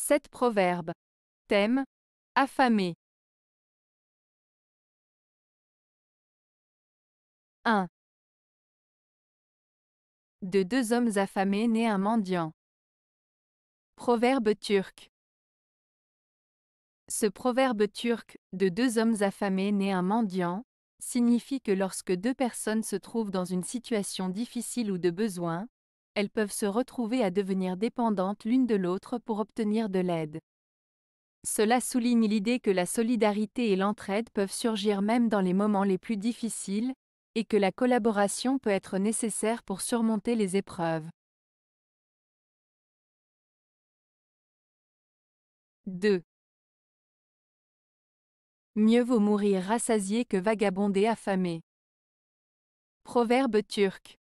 7 proverbes. Thème Affamé. 1. De deux hommes affamés naît un mendiant. Proverbe turc. Ce proverbe turc, de deux hommes affamés naît un mendiant, signifie que lorsque deux personnes se trouvent dans une situation difficile ou de besoin, elles peuvent se retrouver à devenir dépendantes l'une de l'autre pour obtenir de l'aide. Cela souligne l'idée que la solidarité et l'entraide peuvent surgir même dans les moments les plus difficiles, et que la collaboration peut être nécessaire pour surmonter les épreuves. 2. Mieux vaut mourir rassasié que vagabonder affamé. Proverbe turc.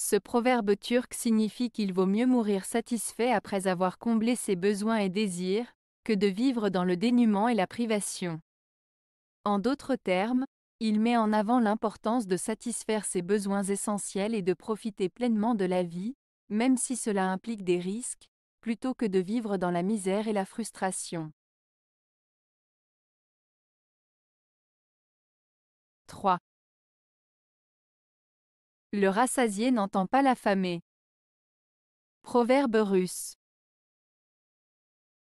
Ce proverbe turc signifie qu'il vaut mieux mourir satisfait après avoir comblé ses besoins et désirs, que de vivre dans le dénuement et la privation. En d'autres termes, il met en avant l'importance de satisfaire ses besoins essentiels et de profiter pleinement de la vie, même si cela implique des risques, plutôt que de vivre dans la misère et la frustration. 3. Le rassasié n'entend pas l'affamé. Proverbe russe.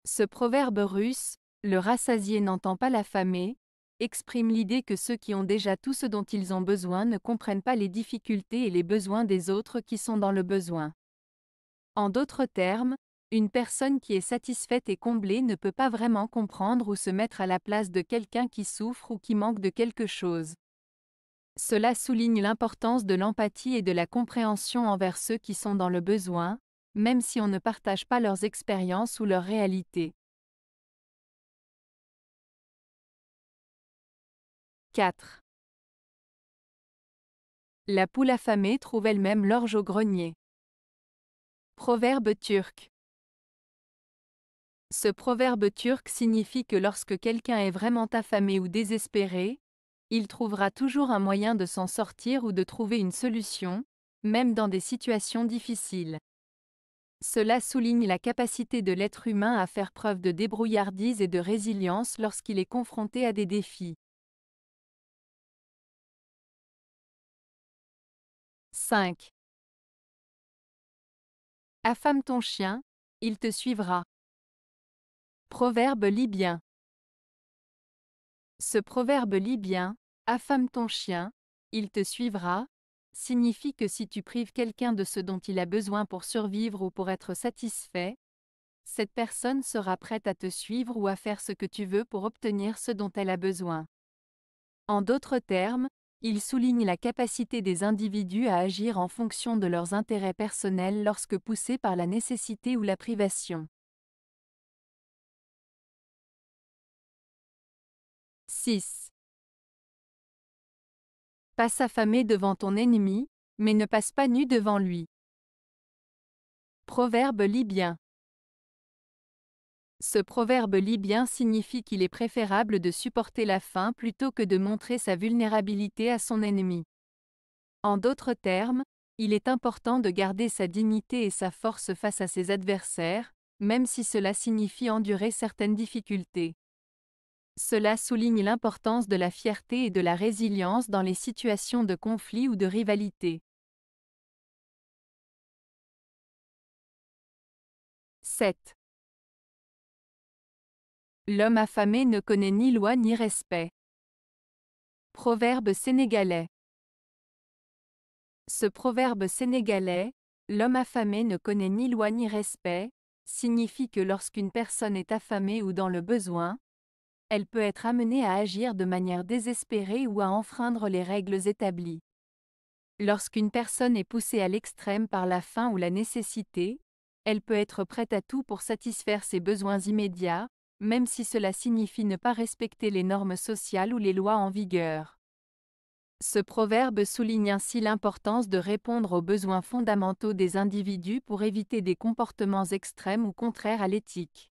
Ce proverbe russe, le rassasié n'entend pas l'affamé, exprime l'idée que ceux qui ont déjà tout ce dont ils ont besoin ne comprennent pas les difficultés et les besoins des autres qui sont dans le besoin. En d'autres termes, une personne qui est satisfaite et comblée ne peut pas vraiment comprendre ou se mettre à la place de quelqu'un qui souffre ou qui manque de quelque chose. Cela souligne l'importance de l'empathie et de la compréhension envers ceux qui sont dans le besoin, même si on ne partage pas leurs expériences ou leurs réalités. 4. La poule affamée trouve elle-même l'orge au grenier. Proverbe turc. Ce proverbe turc signifie que lorsque quelqu'un est vraiment affamé ou désespéré, il trouvera toujours un moyen de s'en sortir ou de trouver une solution, même dans des situations difficiles. Cela souligne la capacité de l'être humain à faire preuve de débrouillardise et de résilience lorsqu'il est confronté à des défis. 5. Affame ton chien, il te suivra. Proverbe libyen. Ce proverbe libyen, affame ton chien, il te suivra, signifie que si tu prives quelqu'un de ce dont il a besoin pour survivre ou pour être satisfait, cette personne sera prête à te suivre ou à faire ce que tu veux pour obtenir ce dont elle a besoin. En d'autres termes, il souligne la capacité des individus à agir en fonction de leurs intérêts personnels lorsque poussés par la nécessité ou la privation. 6. Passe affamé devant ton ennemi, mais ne passe pas nu devant lui. Proverbe libyen. Ce proverbe libyen signifie qu'il est préférable de supporter la faim plutôt que de montrer sa vulnérabilité à son ennemi. En d'autres termes, il est important de garder sa dignité et sa force face à ses adversaires, même si cela signifie endurer certaines difficultés. Cela souligne l'importance de la fierté et de la résilience dans les situations de conflit ou de rivalité. 7. L'homme affamé ne connaît ni loi ni respect. Proverbe sénégalais. Ce proverbe sénégalais, l'homme affamé ne connaît ni loi ni respect, signifie que lorsqu'une personne est affamée ou dans le besoin, elle peut être amenée à agir de manière désespérée ou à enfreindre les règles établies. Lorsqu'une personne est poussée à l'extrême par la faim ou la nécessité, elle peut être prête à tout pour satisfaire ses besoins immédiats, même si cela signifie ne pas respecter les normes sociales ou les lois en vigueur. Ce proverbe souligne ainsi l'importance de répondre aux besoins fondamentaux des individus pour éviter des comportements extrêmes ou contraires à l'éthique.